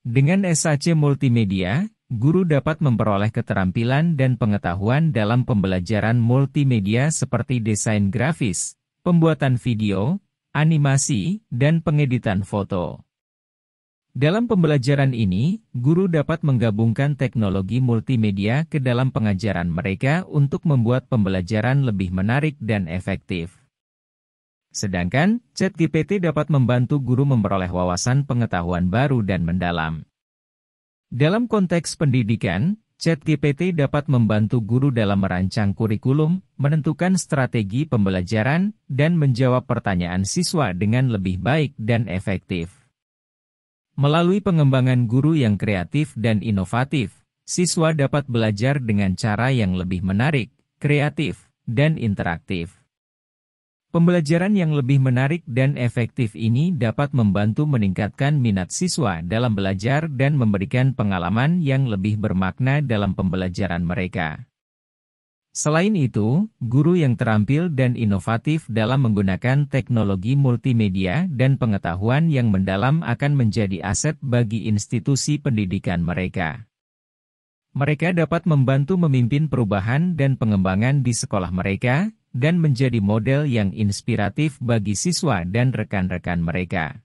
Dengan SAC Multimedia, guru dapat memperoleh keterampilan dan pengetahuan dalam pembelajaran multimedia seperti desain grafis, pembuatan video, animasi, dan pengeditan foto. Dalam pembelajaran ini, guru dapat menggabungkan teknologi multimedia ke dalam pengajaran mereka untuk membuat pembelajaran lebih menarik dan efektif. Sedangkan, ChatGPT dapat membantu guru memperoleh wawasan pengetahuan baru dan mendalam. Dalam konteks pendidikan, ChatGPT dapat membantu guru dalam merancang kurikulum, menentukan strategi pembelajaran, dan menjawab pertanyaan siswa dengan lebih baik dan efektif. Melalui pengembangan guru yang kreatif dan inovatif, siswa dapat belajar dengan cara yang lebih menarik, kreatif, dan interaktif. Pembelajaran yang lebih menarik dan efektif ini dapat membantu meningkatkan minat siswa dalam belajar dan memberikan pengalaman yang lebih bermakna dalam pembelajaran mereka. Selain itu, guru yang terampil dan inovatif dalam menggunakan teknologi multimedia dan pengetahuan yang mendalam akan menjadi aset bagi institusi pendidikan mereka. Mereka dapat membantu memimpin perubahan dan pengembangan di sekolah mereka, dan menjadi model yang inspiratif bagi siswa dan rekan-rekan mereka.